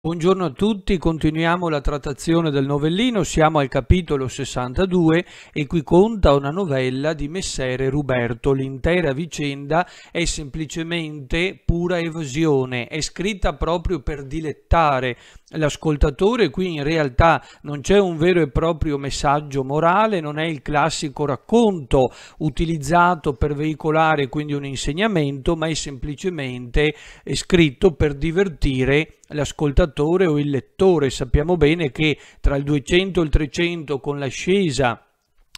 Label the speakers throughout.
Speaker 1: Buongiorno a tutti, continuiamo la trattazione del novellino, siamo al capitolo 62 e qui conta una novella di Messere Ruberto. L'intera vicenda è semplicemente pura evasione, è scritta proprio per dilettare l'ascoltatore, qui in realtà non c'è un vero e proprio messaggio morale, non è il classico racconto utilizzato per veicolare quindi un insegnamento, ma è semplicemente scritto per divertire l'ascoltatore o il lettore. Sappiamo bene che tra il 200 e il 300 con l'ascesa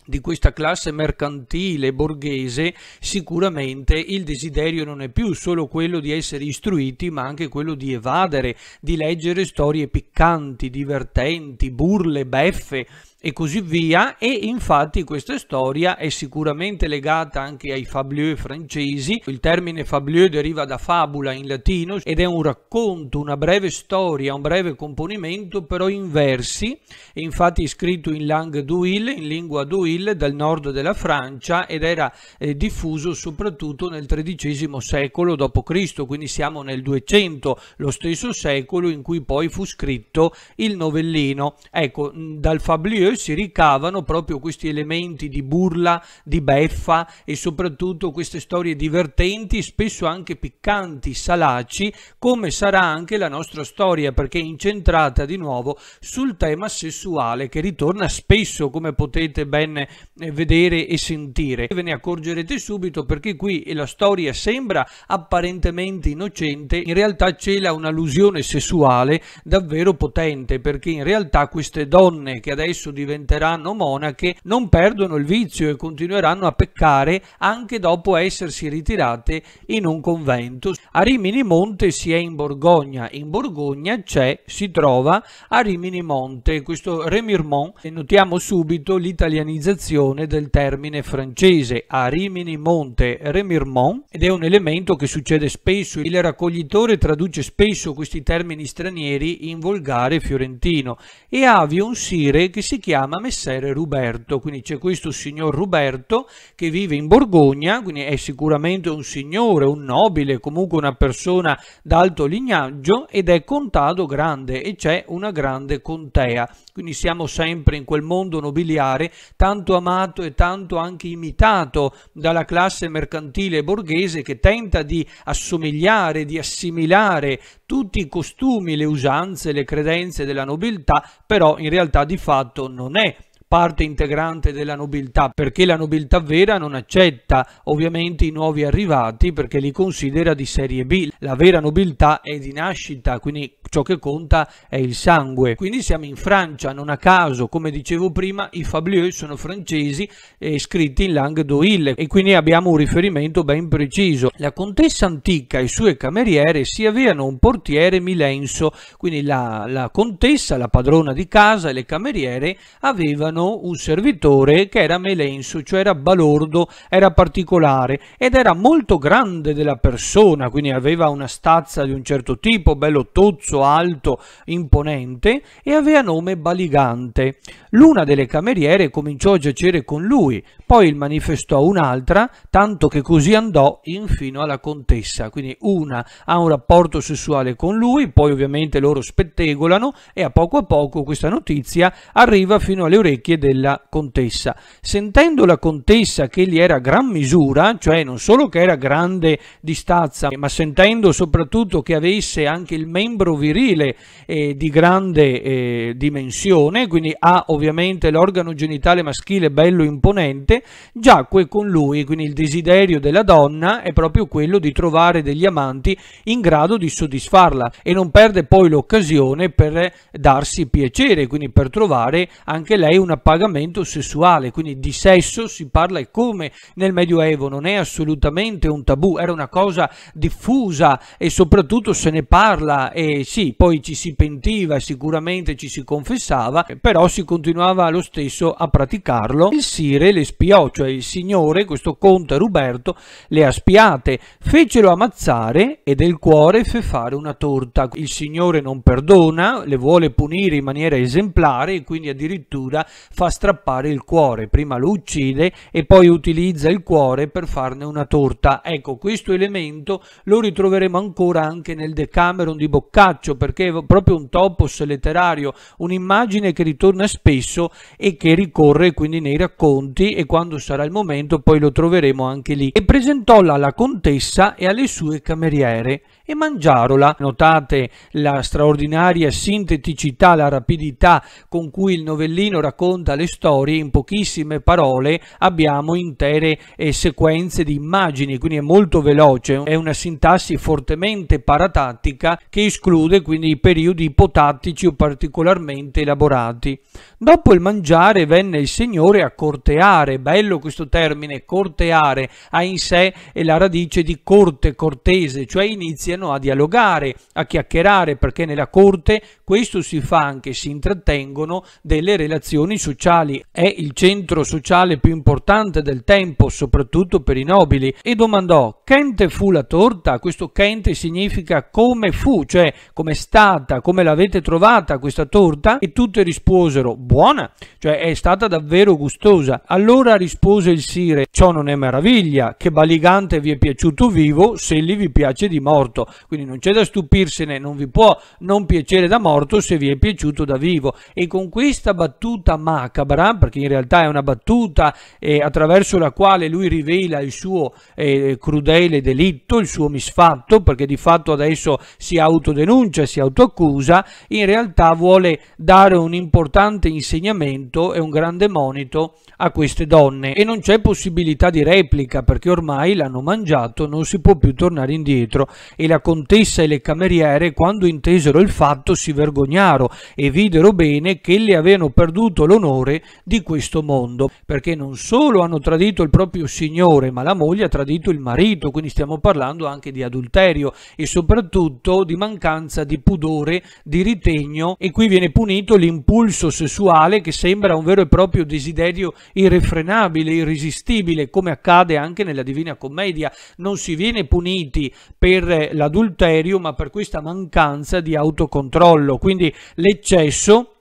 Speaker 1: di questa classe mercantile borghese sicuramente il desiderio non è più solo quello di essere istruiti ma anche quello di evadere, di leggere storie piccanti, divertenti, burle, beffe, e così via e infatti questa storia è sicuramente legata anche ai fablieu francesi il termine fablieu deriva da fabula in latino ed è un racconto una breve storia un breve componimento però in versi e infatti scritto in langue d'ouil in lingua d'ouil dal nord della Francia ed era eh, diffuso soprattutto nel XIII secolo d.C. quindi siamo nel 200 lo stesso secolo in cui poi fu scritto il novellino ecco dal fablieu che si ricavano proprio questi elementi di burla, di beffa e soprattutto queste storie divertenti, spesso anche piccanti, salaci, come sarà anche la nostra storia perché è incentrata di nuovo sul tema sessuale che ritorna spesso come potete ben eh, vedere e sentire. Ve ne accorgerete subito perché qui la storia sembra apparentemente innocente, in realtà cela un'allusione sessuale davvero potente perché in realtà queste donne che adesso diventeranno monache non perdono il vizio e continueranno a peccare anche dopo essersi ritirate in un convento. A Rimini Monte si è in Borgogna, in Borgogna c'è, si trova a Rimini Monte, questo Remirmont, e notiamo subito l'italianizzazione del termine francese, a Rimini Monte Remirmont, ed è un elemento che succede spesso, il raccoglitore traduce spesso questi termini stranieri in volgare fiorentino e ha un sire che si chiama chiama Messere Ruberto, quindi c'è questo signor Ruberto che vive in Borgogna, quindi è sicuramente un signore, un nobile, comunque una persona d'alto lignaggio ed è contado grande e c'è una grande contea quindi siamo sempre in quel mondo nobiliare tanto amato e tanto anche imitato dalla classe mercantile e borghese che tenta di assomigliare, di assimilare tutti i costumi, le usanze, le credenze della nobiltà, però in realtà di fatto non è parte integrante della nobiltà, perché la nobiltà vera non accetta ovviamente i nuovi arrivati perché li considera di serie B. La vera nobiltà è di nascita, quindi ciò che conta è il sangue. Quindi siamo in Francia, non a caso, come dicevo prima, i Fablieux sono francesi e scritti in langue d'Oil e quindi abbiamo un riferimento ben preciso. La contessa antica e i suoi cameriere si avviano un portiere milenso, quindi la, la contessa, la padrona di casa e le cameriere avevano mano un servitore che era melenso, cioè era balordo, era particolare ed era molto grande della persona, quindi aveva una stazza di un certo tipo, bello tozzo, alto, imponente e aveva nome Baligante. L'una delle cameriere cominciò a giacere con lui, poi il manifestò un'altra, tanto che così andò infino alla contessa, quindi una ha un rapporto sessuale con lui, poi ovviamente loro spettegolano e a poco a poco questa notizia arriva fino alle orecchie e della contessa. Sentendo la contessa che gli era gran misura, cioè non solo che era grande di stazza, ma sentendo soprattutto che avesse anche il membro virile eh, di grande eh, dimensione, quindi ha ovviamente l'organo genitale maschile bello imponente, giacque con lui, quindi il desiderio della donna è proprio quello di trovare degli amanti in grado di soddisfarla e non perde poi l'occasione per darsi piacere, quindi per trovare anche lei una appagamento sessuale, quindi di sesso si parla e come nel Medioevo, non è assolutamente un tabù, era una cosa diffusa e soprattutto se ne parla e sì, poi ci si pentiva, sicuramente ci si confessava, però si continuava lo stesso a praticarlo. Il Sire le spiò, cioè il signore, questo conte Ruberto, le ha spiate, fecelo ammazzare e del cuore fe fare una torta. Il signore non perdona, le vuole punire in maniera esemplare e quindi addirittura fa strappare il cuore, prima lo uccide e poi utilizza il cuore per farne una torta. Ecco, questo elemento lo ritroveremo ancora anche nel Decameron di Boccaccio perché è proprio un topos letterario, un'immagine che ritorna spesso e che ricorre quindi nei racconti e quando sarà il momento poi lo troveremo anche lì. E presentò alla contessa e alle sue cameriere e mangiarola. Notate la straordinaria sinteticità, la rapidità con cui il novellino racconta le storie, in pochissime parole abbiamo intere eh, sequenze di immagini, quindi è molto veloce, è una sintassi fortemente paratattica che esclude quindi i periodi ipotattici o particolarmente elaborati. Dopo il mangiare venne il Signore a corteare, bello questo termine, corteare, ha in sé eh, la radice di corte, cortese, cioè iniziano iniziano a dialogare, a chiacchierare, perché nella corte questo si fa anche, si intrattengono delle relazioni sociali. È il centro sociale più importante del tempo, soprattutto per i nobili, e domandò «Kente fu la torta?» Questo «Kente» significa «come fu», cioè «come è stata», «come l'avete trovata questa torta?» E tutte risposero «Buona!» cioè è stata davvero gustosa. Allora rispose il sire «Ciò non è meraviglia, che baligante vi è piaciuto vivo, se lì vi piace di morto» quindi non c'è da stupirsene, non vi può non piacere da morto se vi è piaciuto da vivo. E con questa battuta macabra, perché in realtà è una battuta eh, attraverso la quale lui rivela il suo eh, crudele delitto, il suo misfatto, perché di fatto adesso si autodenuncia, si autoaccusa, in realtà vuole dare un importante insegnamento e un grande monito a queste donne. E non c'è possibilità di replica perché ormai l'hanno mangiato, non si può più tornare indietro e la contessa e le cameriere, quando intesero il fatto, si vergognarono e videro bene che le avevano perduto l'onore di questo mondo, perché non solo hanno tradito il proprio signore, ma la moglie ha tradito il marito, quindi stiamo parlando anche di adulterio e soprattutto di mancanza di pudore, di ritegno e qui viene punito l'impulso sessuale che sembra un vero e proprio desiderio irrefrenabile, irresistibile, come accade anche nella Divina Commedia. Non si viene puniti per l'adulterio, ma per questa mancanza di autocontrollo, quindi l'eccesso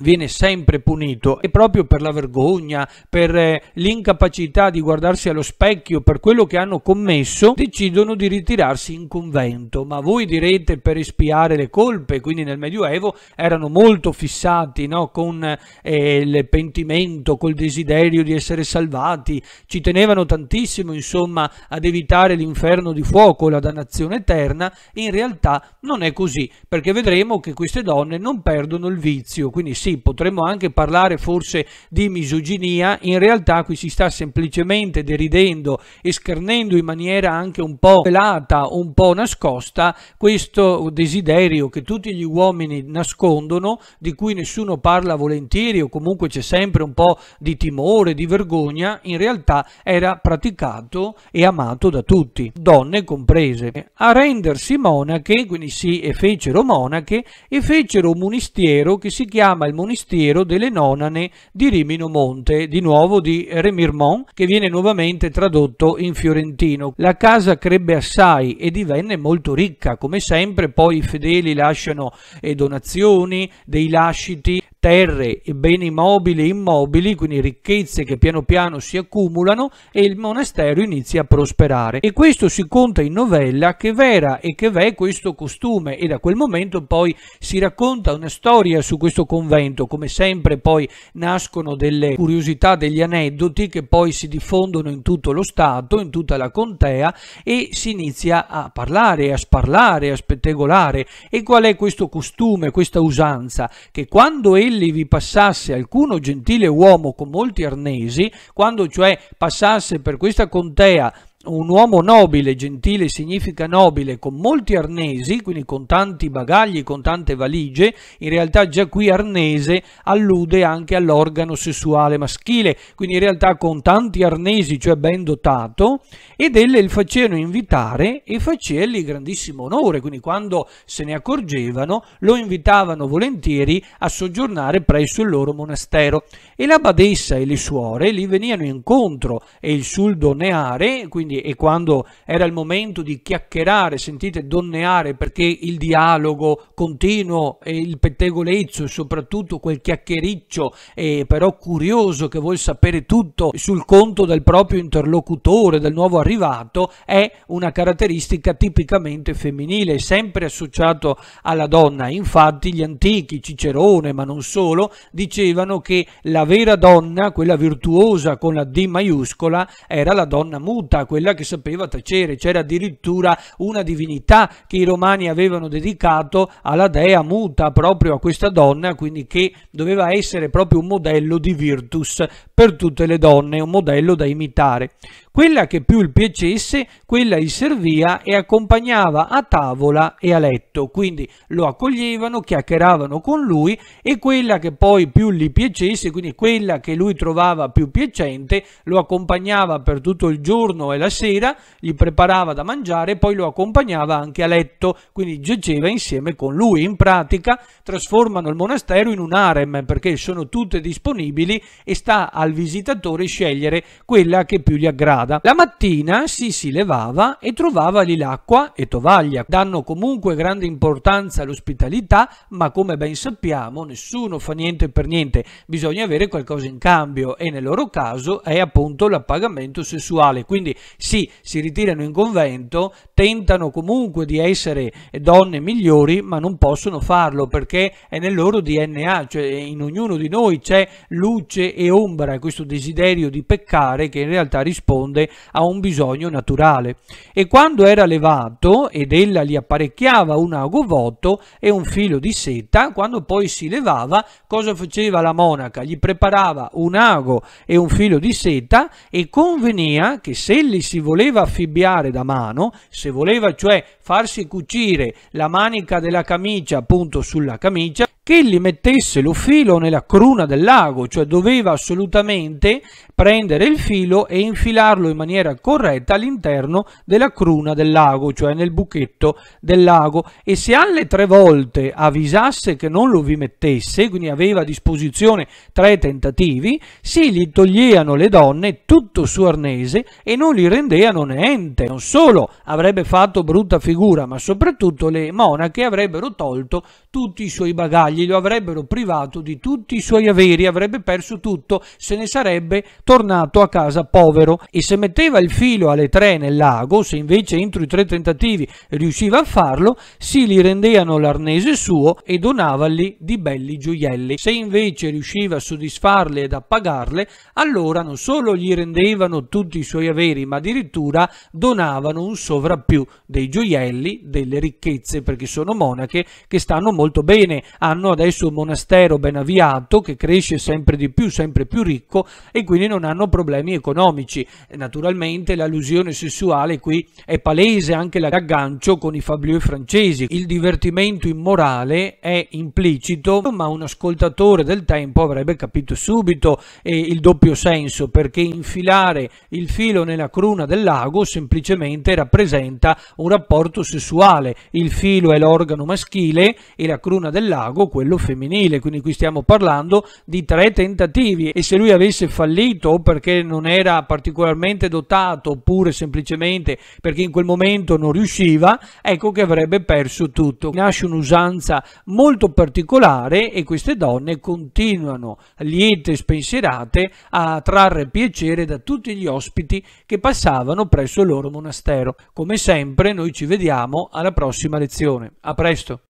Speaker 1: viene sempre punito e proprio per la vergogna, per eh, l'incapacità di guardarsi allo specchio, per quello che hanno commesso, decidono di ritirarsi in convento. Ma voi direte per espiare le colpe, quindi nel Medioevo erano molto fissati no? con eh, il pentimento, col desiderio di essere salvati, ci tenevano tantissimo insomma ad evitare l'inferno di fuoco, la dannazione eterna, in realtà non è così, perché vedremo che queste donne non perdono il vizio, quindi si sì, potremmo anche parlare forse di misoginia, in realtà qui si sta semplicemente deridendo e schernendo in maniera anche un po' velata, un po' nascosta, questo desiderio che tutti gli uomini nascondono, di cui nessuno parla volentieri o comunque c'è sempre un po' di timore, di vergogna, in realtà era praticato e amato da tutti, donne comprese. A rendersi monache, quindi si fecero monache e fecero un monastero che si chiama il monastero delle nonane di Rimino Monte, di nuovo di Remirmont, che viene nuovamente tradotto in fiorentino. La casa crebbe assai e divenne molto ricca, come sempre poi i fedeli lasciano eh, donazioni, dei lasciti, terre, e beni mobili e immobili, quindi ricchezze che piano piano si accumulano e il monastero inizia a prosperare. E questo si conta in novella che vera e che v'è questo costume e da quel momento poi si racconta una storia su questo convento, come sempre poi nascono delle curiosità, degli aneddoti che poi si diffondono in tutto lo Stato, in tutta la contea e si inizia a parlare, a sparlare, a spettegolare. E qual è questo costume, questa usanza? Che quando è Gentili vi passasse alcuno gentile uomo con molti arnesi, quando cioè passasse per questa contea un uomo nobile, gentile significa nobile, con molti arnesi, quindi con tanti bagagli, con tante valigie, in realtà già qui arnese allude anche all'organo sessuale maschile, quindi in realtà con tanti arnesi, cioè ben dotato, ed elle il facevano invitare e facelli grandissimo onore, quindi quando se ne accorgevano lo invitavano volentieri a soggiornare presso il loro monastero. E la badessa e le suore gli venivano incontro e il suldoneare, quindi quindi, e quando era il momento di chiacchierare, sentite donneare perché il dialogo continuo e il pettegolezzo e soprattutto quel chiacchiericcio e però curioso che vuol sapere tutto sul conto del proprio interlocutore, del nuovo arrivato, è una caratteristica tipicamente femminile, sempre associato alla donna. Infatti gli antichi, Cicerone, ma non solo, dicevano che la vera donna, quella virtuosa con la D maiuscola, era la donna muta, quella quella che sapeva tacere. C'era addirittura una divinità che i romani avevano dedicato alla dea muta, proprio a questa donna, quindi che doveva essere proprio un modello di virtus per tutte le donne, un modello da imitare quella che più il piacesse, quella gli serviva e accompagnava a tavola e a letto, quindi lo accoglievano, chiacchieravano con lui e quella che poi più gli piacesse, quindi quella che lui trovava più piacente, lo accompagnava per tutto il giorno e la sera, gli preparava da mangiare e poi lo accompagnava anche a letto, quindi giaceva insieme con lui. In pratica trasformano il monastero in un harem perché sono tutte disponibili e sta al visitatore scegliere quella che più gli aggrada strada. La mattina si si levava e trovava lì l'acqua e tovaglia. Danno comunque grande importanza all'ospitalità, ma come ben sappiamo nessuno fa niente per niente, bisogna avere qualcosa in cambio e nel loro caso è appunto l'appagamento sessuale. Quindi sì, si ritirano in convento, tentano comunque di essere donne migliori, ma non possono farlo perché è nel loro DNA, cioè in ognuno di noi c'è luce e ombra, questo desiderio di peccare che in realtà risponde risponde a un bisogno naturale. E quando era levato ed ella gli apparecchiava un ago vuoto e un filo di seta, quando poi si levava, cosa faceva la monaca? Gli preparava un ago e un filo di seta e convenia che se egli si voleva affibbiare da mano, se voleva cioè farsi cucire la manica della camicia appunto sulla camicia, che gli mettesse lo filo nella cruna del lago, cioè doveva assolutamente prendere il filo e infilarlo in maniera corretta all'interno della cruna del lago, cioè nel buchetto del lago. E se alle tre volte avvisasse che non lo vi mettesse, quindi aveva a disposizione tre tentativi, si gli toglievano le donne tutto su arnese e non gli rendevano niente. Non solo avrebbe fatto brutta figura, ma soprattutto le monache avrebbero tolto tutti i suoi bagagli mogli lo avrebbero privato di tutti i suoi averi, avrebbe perso tutto, se ne sarebbe tornato a casa povero. E se metteva il filo alle tre nel lago, se invece entro i tre tentativi riusciva a farlo, si li rendeano l'arnese suo e donavali di belli gioielli. Se invece riusciva a soddisfarle ed a pagarle, allora non solo gli rendevano tutti i suoi averi, ma addirittura donavano un sovrappiù dei gioielli, delle ricchezze, perché sono monache che stanno molto bene, hanno hanno adesso un monastero ben avviato che cresce sempre di più, sempre più ricco e quindi non hanno problemi economici. Naturalmente l'allusione sessuale qui è palese anche l'aggancio con i fablieux francesi. Il divertimento immorale è implicito, ma un ascoltatore del tempo avrebbe capito subito eh, il doppio senso perché infilare il filo nella cruna del lago semplicemente rappresenta un rapporto sessuale. Il filo è l'organo maschile e la cruna del lago quello femminile, quindi qui stiamo parlando di tre tentativi e se lui avesse fallito o perché non era particolarmente dotato oppure semplicemente perché in quel momento non riusciva, ecco che avrebbe perso tutto. Nasce un'usanza molto particolare e queste donne continuano liete e spensierate a trarre piacere da tutti gli ospiti che passavano presso il loro monastero. Come sempre noi ci vediamo alla prossima lezione. A presto!